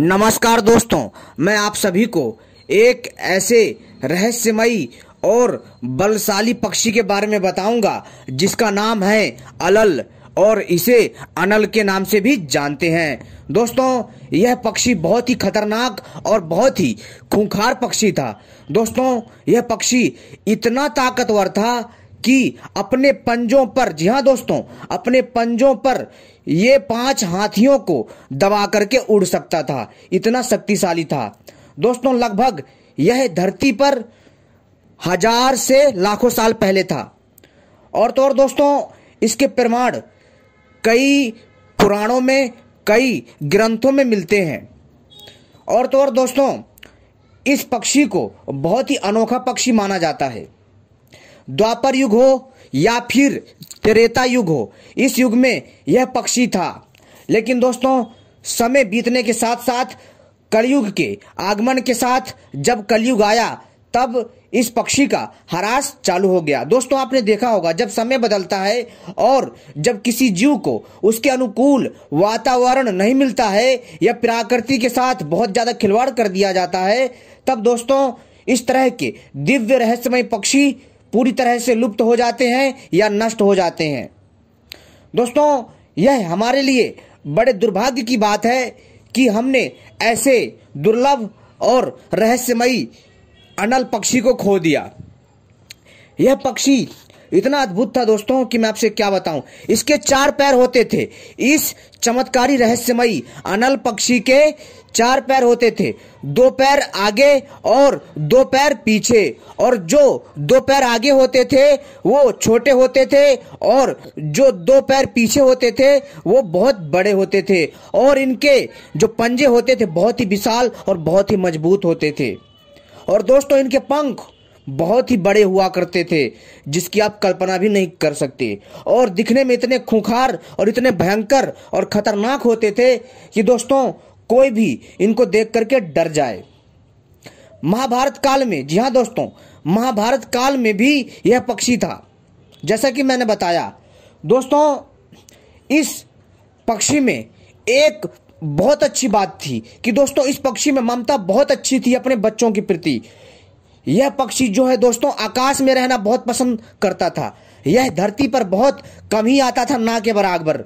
नमस्कार दोस्तों मैं आप सभी को एक ऐसे रहस्यमयी और बलशाली पक्षी के बारे में बताऊंगा जिसका नाम है अलल और इसे अनल के नाम से भी जानते हैं दोस्तों यह पक्षी बहुत ही खतरनाक और बहुत ही खूंखार पक्षी था दोस्तों यह पक्षी इतना ताकतवर था कि अपने पंजों पर जी हाँ दोस्तों अपने पंजों पर ये पांच हाथियों को दबा करके उड़ सकता था इतना शक्तिशाली था दोस्तों लगभग यह धरती पर हजार से लाखों साल पहले था और तो और दोस्तों इसके प्रमाण कई पुराणों में कई ग्रंथों में मिलते हैं और तो और दोस्तों इस पक्षी को बहुत ही अनोखा पक्षी माना जाता है द्वापर युग हो या फिर त्रेता युग हो इस युग में यह पक्षी था लेकिन दोस्तों समय बीतने के साथ साथ कलयुग के आगमन के साथ जब कलयुग आया तब इस पक्षी का हरास चालू हो गया दोस्तों आपने देखा होगा जब समय बदलता है और जब किसी जीव को उसके अनुकूल वातावरण नहीं मिलता है या प्रकृति के साथ बहुत ज्यादा खिलवाड़ कर दिया जाता है तब दोस्तों इस तरह के दिव्य रहस्यमय पक्षी पूरी तरह से लुप्त हो जाते हैं या नष्ट हो जाते हैं दोस्तों यह हमारे लिए बड़े दुर्भाग्य की बात है कि हमने ऐसे दुर्लभ और रहस्यमयी अनल पक्षी को खो दिया यह पक्षी इतना अद्भुत था दोस्तों कि मैं आपसे क्या बताऊं इसके चार पैर होते थे इस चमत्कारी रहस्यमयी अनल पक्षी के चार पैर होते थे दो पैर आगे और दो पैर पीछे और जो दो पैर आगे होते थे वो छोटे होते थे और जो दो पैर पीछे होते थे वो बहुत बड़े होते थे और इनके जो पंजे होते थे बहुत ही विशाल और बहुत ही मजबूत होते थे और दोस्तों इनके पंख बहुत ही बड़े हुआ करते थे जिसकी आप कल्पना भी नहीं कर सकते और दिखने में इतने खूंखार और इतने भयंकर और खतरनाक होते थे कि दोस्तों कोई भी इनको देख करके डर जाए महाभारत काल में जी हाँ दोस्तों महाभारत काल में भी यह पक्षी था जैसा कि मैंने बताया दोस्तों इस पक्षी में एक बहुत अच्छी बात थी कि दोस्तों इस पक्षी में ममता बहुत अच्छी थी अपने बच्चों के प्रति यह पक्षी जो है दोस्तों आकाश में रहना बहुत पसंद करता था यह धरती पर बहुत कम ही आता था ना के बराबर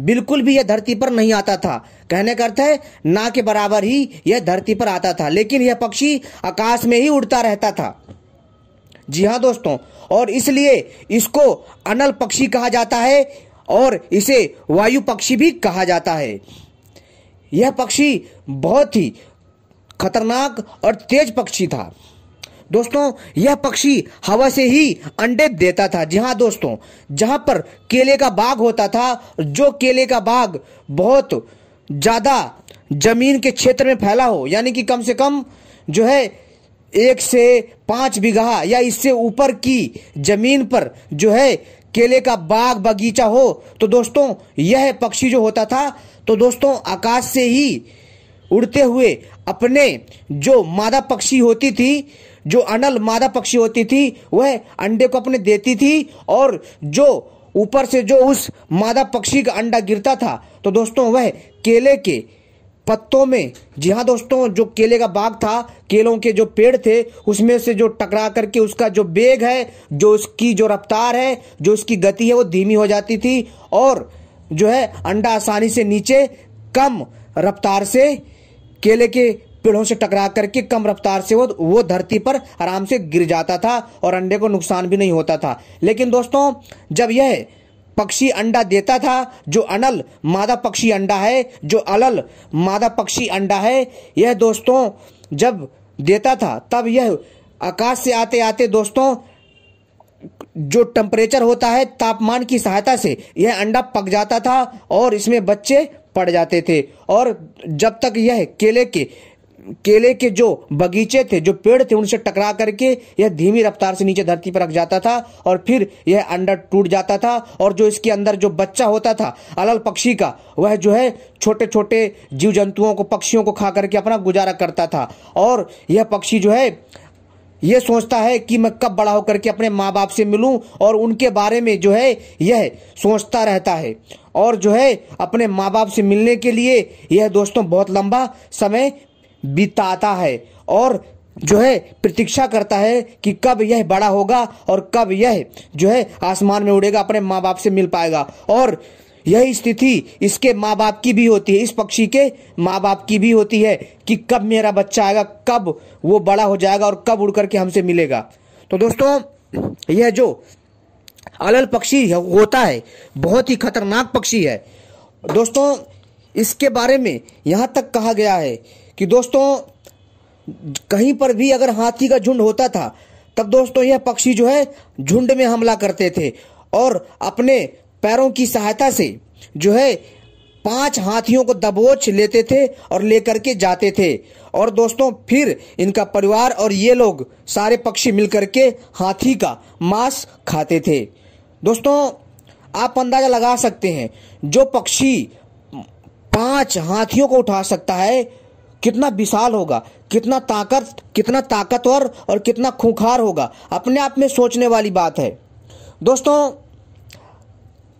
बिल्कुल भी यह धरती पर नहीं आता था कहने का अर्थ है ना के बराबर ही यह धरती पर आता था लेकिन यह पक्षी आकाश में ही उड़ता रहता था जी हाँ दोस्तों और इसलिए इसको अनल पक्षी कहा जाता है और इसे वायु पक्षी भी कहा जाता है यह पक्षी बहुत ही खतरनाक और तेज पक्षी था दोस्तों यह पक्षी हवा से ही अंडे देता था जी हाँ दोस्तों जहाँ पर केले का बाग होता था जो केले का बाग बहुत ज़्यादा जमीन के क्षेत्र में फैला हो यानी कि कम से कम जो है एक से पांच बीघा या इससे ऊपर की जमीन पर जो है केले का बाग बगीचा हो तो दोस्तों यह पक्षी जो होता था तो दोस्तों आकाश से ही उड़ते हुए अपने जो मादा पक्षी होती थी जो अनल मादा पक्षी होती थी वह अंडे को अपने देती थी और जो ऊपर से जो उस मादा पक्षी का अंडा गिरता था तो दोस्तों वह केले के पत्तों में जी हाँ दोस्तों जो केले का बाग था केलों के जो पेड़ थे उसमें से जो टकरा करके उसका जो बेग है जो उसकी जो रफ्तार है जो उसकी गति है वो धीमी हो जाती थी और जो है अंडा आसानी से नीचे कम रफ्तार से केले के पेड़ों से टकरा करके कम रफ्तार से वो वो धरती पर आराम से गिर जाता था और अंडे को नुकसान भी नहीं होता था लेकिन दोस्तों जब यह पक्षी अंडा देता था जो अनल मादा पक्षी अंडा है जो अलल मादा पक्षी अंडा है यह दोस्तों जब देता था तब यह आकाश से आते आते दोस्तों जो टेम्परेचर होता है तापमान की सहायता से यह अंडा पक जाता था और इसमें बच्चे पड़ जाते थे और जब तक यह केले के केले के जो बगीचे थे जो पेड़ थे उनसे टकरा करके यह धीमी रफ्तार से नीचे धरती पर रख जाता था और फिर यह अंडा टूट जाता था और जो इसके अंदर जो बच्चा होता था अलल पक्षी का वह जो है छोटे छोटे जीव जंतुओं को पक्षियों को खा करके अपना गुजारा करता था और यह पक्षी जो है यह सोचता है कि मैं कब बड़ा होकर के अपने माँ बाप से मिलूं और उनके बारे में जो है यह सोचता रहता है और जो है अपने माँ बाप से मिलने के लिए यह दोस्तों बहुत लंबा समय बिताता है और जो है प्रतीक्षा करता है कि कब यह बड़ा होगा और कब यह जो है आसमान में उड़ेगा अपने माँ बाप से मिल पाएगा और यही स्थिति इसके माँ बाप की भी होती है इस पक्षी के माँ बाप की भी होती है कि कब मेरा बच्चा आएगा कब वो बड़ा हो जाएगा और कब उड़ करके हमसे मिलेगा तो दोस्तों यह जो अलल पक्षी होता है बहुत ही खतरनाक पक्षी है दोस्तों इसके बारे में यहाँ तक कहा गया है कि दोस्तों कहीं पर भी अगर हाथी का झुंड होता था तब दोस्तों यह पक्षी जो है झुंड में हमला करते थे और अपने पैरों की सहायता से जो है पांच हाथियों को दबोच लेते थे और लेकर के जाते थे और दोस्तों फिर इनका परिवार और ये लोग सारे पक्षी मिलकर के हाथी का मांस खाते थे दोस्तों आप अंदाजा लगा सकते हैं जो पक्षी पांच हाथियों को उठा सकता है कितना विशाल होगा कितना ताकत कितना ताकतवर और कितना खूंखार होगा अपने आप में सोचने वाली बात है दोस्तों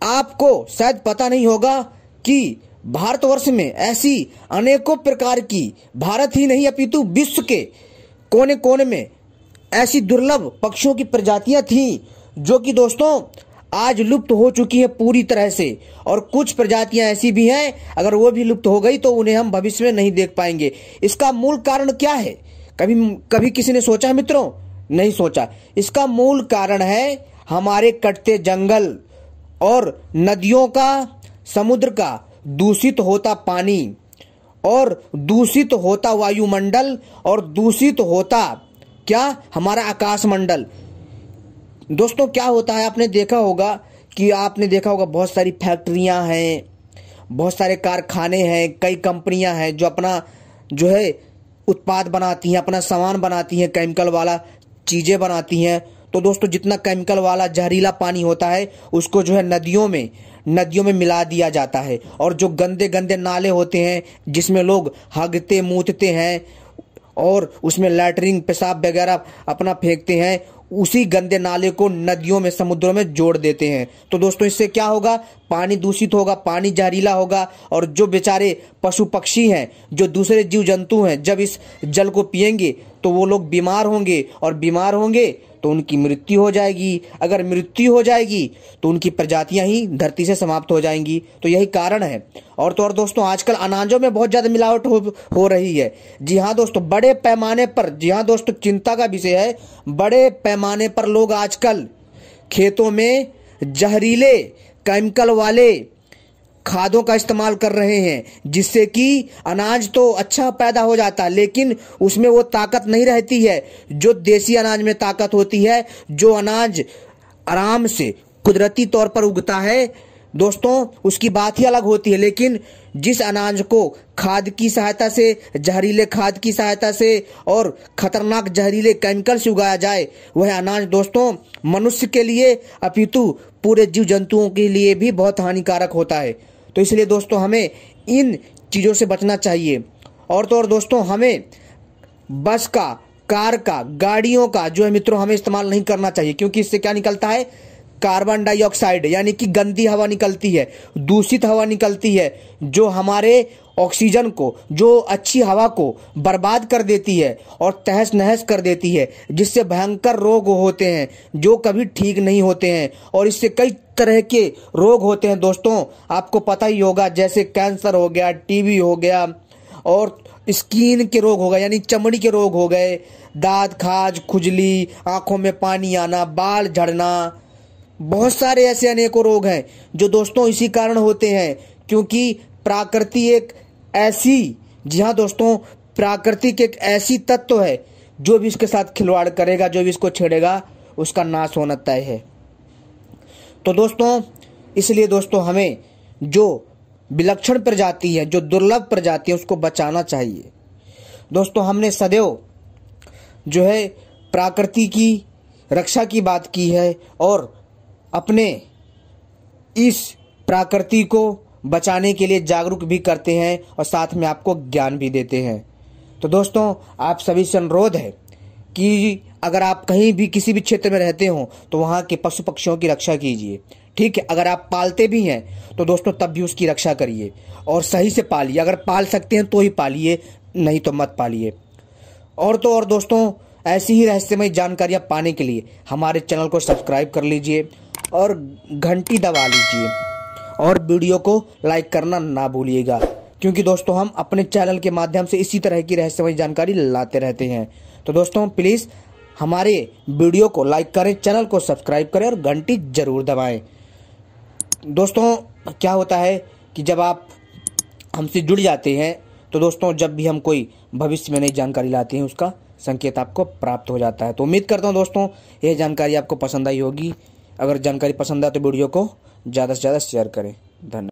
आपको शायद पता नहीं होगा कि भारतवर्ष में ऐसी अनेकों प्रकार की भारत ही नहीं अपितु विश्व के कोने कोने में ऐसी दुर्लभ पक्षियों की प्रजातियां थीं जो कि दोस्तों आज लुप्त हो चुकी है पूरी तरह से और कुछ प्रजातियां ऐसी भी हैं अगर वो भी लुप्त हो गई तो उन्हें हम भविष्य में नहीं देख पाएंगे इसका मूल कारण क्या है कभी कभी किसी ने सोचा मित्रों नहीं सोचा इसका मूल कारण है हमारे कटते जंगल और नदियों का समुद्र का दूषित होता पानी और दूषित होता वायुमंडल और दूषित होता क्या हमारा आकाशमंडल दोस्तों क्या होता है आपने देखा होगा कि आपने देखा होगा बहुत सारी फैक्ट्रियां हैं बहुत सारे कारखाने हैं कई कंपनियां हैं जो अपना जो है उत्पाद बनाती हैं अपना सामान बनाती हैं केमिकल वाला चीज़ें बनाती हैं तो दोस्तों जितना केमिकल वाला जहरीला पानी होता है उसको जो है नदियों में नदियों में मिला दिया जाता है और जो गंदे गंदे नाले होते हैं जिसमें लोग हगते मूतते हैं और उसमें लैटरिन पेशाब वगैरह अपना फेंकते हैं उसी गंदे नाले को नदियों में समुद्रों में जोड़ देते हैं तो दोस्तों इससे क्या होगा पानी दूषित होगा पानी जहरीला होगा और जो बेचारे पशु पक्षी हैं जो दूसरे जीव जंतु हैं जब इस जल को पिएंगे तो वो लोग बीमार होंगे और बीमार होंगे तो उनकी मृत्यु हो जाएगी अगर मृत्यु हो जाएगी तो उनकी प्रजातियां ही धरती से समाप्त हो जाएंगी तो यही कारण है और तो और दोस्तों आजकल अनाजों में बहुत ज़्यादा मिलावट हो, हो रही है जी हाँ दोस्तों बड़े पैमाने पर जी हाँ दोस्तों चिंता का विषय है बड़े पैमाने पर लोग आजकल खेतों में जहरीले केमिकल वाले खादों का इस्तेमाल कर रहे हैं जिससे कि अनाज तो अच्छा पैदा हो जाता है लेकिन उसमें वो ताकत नहीं रहती है जो देसी अनाज में ताकत होती है जो अनाज आराम से कुदरती तौर पर उगता है दोस्तों उसकी बात ही अलग होती है लेकिन जिस अनाज को खाद की सहायता से जहरीले खाद की सहायता से और खतरनाक जहरीले केमिकल से उगाया जाए वह अनाज दोस्तों मनुष्य के लिए अपितु पूरे जीव जंतुओं के लिए भी बहुत हानिकारक होता है तो इसलिए दोस्तों हमें इन चीज़ों से बचना चाहिए और तो और दोस्तों हमें बस का कार का गाड़ियों का जो है मित्रों हमें इस्तेमाल नहीं करना चाहिए क्योंकि इससे क्या निकलता है कार्बन डाइऑक्साइड यानी कि गंदी हवा निकलती है दूषित हवा निकलती है जो हमारे ऑक्सीजन को जो अच्छी हवा को बर्बाद कर देती है और तहस नहस कर देती है जिससे भयंकर रोग होते हैं जो कभी ठीक नहीं होते हैं और इससे कई तरह के रोग होते हैं दोस्तों आपको पता ही होगा जैसे कैंसर हो गया टीबी हो गया और स्किन के रोग हो गए यानी चमड़ी के रोग हो गए दाद खाज खुजली आंखों में पानी आना बाल झड़ना बहुत सारे ऐसे अनेकों रोग हैं जो दोस्तों इसी कारण होते हैं क्योंकि प्रकृति एक ऐसी जी हाँ दोस्तों प्राकृतिक एक ऐसी तत्व है जो भी इसके साथ खिलवाड़ करेगा जो भी इसको छेड़ेगा उसका नाश होना तय है तो दोस्तों इसलिए दोस्तों हमें जो विलक्षण प्रजाति है जो दुर्लभ प्रजाति है उसको बचाना चाहिए दोस्तों हमने सदैव जो है प्रकृति की रक्षा की बात की है और अपने इस प्रकृति को बचाने के लिए जागरूक भी करते हैं और साथ में आपको ज्ञान भी देते हैं तो दोस्तों आप सभी से अनुरोध है कि अगर आप कहीं भी किसी भी क्षेत्र में रहते हो तो वहाँ के पशु पक्षियों की रक्षा कीजिए ठीक है अगर आप पालते भी हैं तो दोस्तों तब भी उसकी रक्षा करिए और सही से पालिए अगर पाल सकते हैं तो ही पालिए नहीं तो मत पालिए और तो और दोस्तों ऐसी ही रहस्यमय जानकारियाँ पाने के लिए हमारे चैनल को सब्सक्राइब कर लीजिए और घंटी दबा लीजिए और वीडियो को लाइक करना ना भूलिएगा क्योंकि दोस्तों हम अपने चैनल के माध्यम से इसी तरह की रहस्यमय जानकारी लाते रहते हैं तो दोस्तों प्लीज़ हमारे वीडियो को लाइक करें चैनल को सब्सक्राइब करें और घंटी ज़रूर दबाएं दोस्तों क्या होता है कि जब आप हमसे जुड़ जाते हैं तो दोस्तों जब भी हम कोई भविष्य में नई जानकारी लाते हैं उसका संकेत आपको प्राप्त हो जाता है तो उम्मीद करता हूँ दोस्तों ये जानकारी आपको पसंद आई होगी अगर जानकारी पसंद आए तो वीडियो को ज़्यादा से ज़्यादा शेयर करें धन्यवाद